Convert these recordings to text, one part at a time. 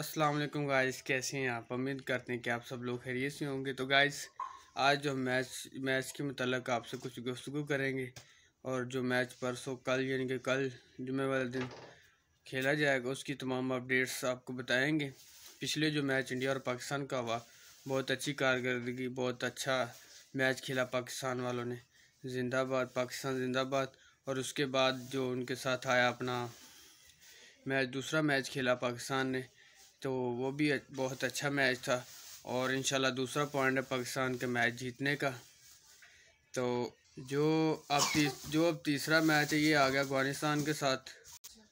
अस्सलाम वालेकुम गाइस कैसे हैं आप उम्मीद करते हैं कि आप सब लोग खैरियत से होंगे तो गाइस आज जो मैच मैच के मतलब आपसे कुछ गुफ्तु करेंगे और जो मैच परसों कल यानी कि कल जुमे वाले दिन खेला जाएगा उसकी तमाम अपडेट्स आपको बताएंगे पिछले जो मैच इंडिया और पाकिस्तान का हुआ बहुत अच्छी कारकरी बहुत अच्छा मैच खेला पाकिस्तान वालों ने जिंदाबाद पाकिस्तान जिंदाबाद और उसके बाद जो उनके साथ आया अपना मैच दूसरा मैच खेला पाकिस्तान ने तो वो भी बहुत अच्छा मैच था और इन दूसरा पॉइंट है पाकिस्तान के मैच जीतने का तो जो अब जो अब तीसरा मैच है ये आ गया अफगानिस्तान के साथ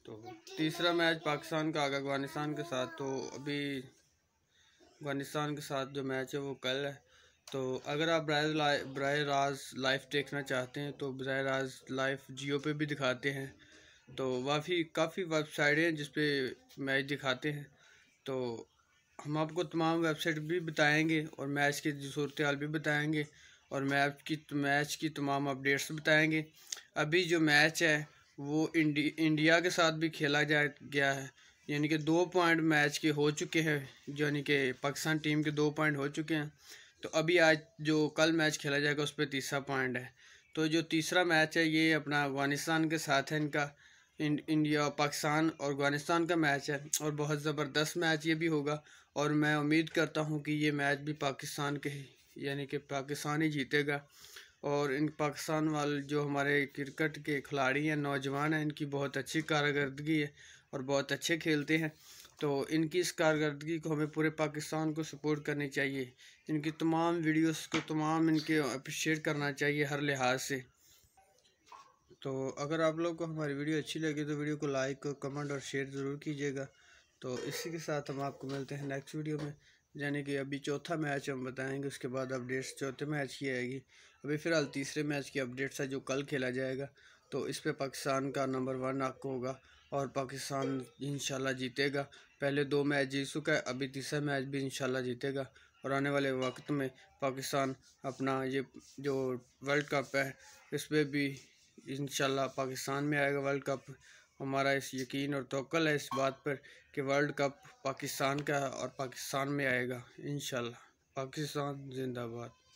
तो तीसरा मैच पाकिस्तान का आ गया अफगानिस्तान के साथ तो अभी अफगानिस्तान के साथ जो मैच है वो कल है तो अगर आप बर बर राज लाइफ देखना चाहते हैं तो बर राज लाइफ जियो पे भी दिखाते हैं तो काफ़ी काफ़ी वेबसाइट हैं जिसपे मैच दिखाते हैं तो हम आपको तमाम वेबसाइट भी बताएंगे और मैच की सूरत हाल भी बताएंगे और मैच की मैच की तमाम अपडेट्स बताएंगे अभी जो मैच है वो इंडी इंडिया के साथ भी खेला जा गया है यानी कि दो पॉइंट मैच के हो चुके हैं यानी कि पाकिस्तान टीम के दो पॉइंट हो चुके हैं तो अभी आज जो कल मैच खेला जाएगा उस पर तीसरा पॉइंट है तो जो तीसरा मैच है ये अपना अफगानिस्तान के साथ है इनका इंडिया पाकिस्तान और अफगानिस्तान का मैच है और बहुत ज़बरदस्त मैच ये भी होगा और मैं उम्मीद करता हूँ कि ये मैच भी पाकिस्तान के यानी कि पाकिस्तान ही जीतेगा और इन पाकिस्तान वाले जो हमारे क्रिकेट के खिलाड़ी हैं नौजवान हैं इनकी बहुत अच्छी कारकर्दगी है और बहुत अच्छे खेलते हैं तो इनकी इस कारकर्दगी को हमें पूरे पाकिस्तान को सपोर्ट करनी चाहिए इनकी तमाम वीडियोस को तमाम इनके अप्रिशिएट करना चाहिए हर लिहाज से तो अगर आप लोग को हमारी वीडियो अच्छी लगी तो वीडियो को लाइक कमेंट और शेयर ज़रूर कीजिएगा तो इसी के साथ हम आपको मिलते हैं नेक्स्ट वीडियो में यानी कि अभी चौथा मैच हम बताएंगे उसके बाद अपडेट्स चौथे मैच की आएगी अभी फ़िलहाल तीसरे मैच की अपडेट्स है जो कल खेला जाएगा तो इस पर पाकिस्तान का नंबर वन हक होगा और पाकिस्तान इन जीतेगा पहले दो मैच जीत चुका है अभी तीसरा मैच भी इन जीतेगा और आने वाले वक्त में पाकिस्तान अपना ये जो वर्ल्ड कप है इस पर भी इन पाकिस्तान में आएगा वर्ल्ड कप हमारा इस यकीन और तोकल है इस बात पर कि वर्ल्ड कप पाकिस्तान का है और पाकिस्तान में आएगा इन पाकिस्तान जिंदाबाद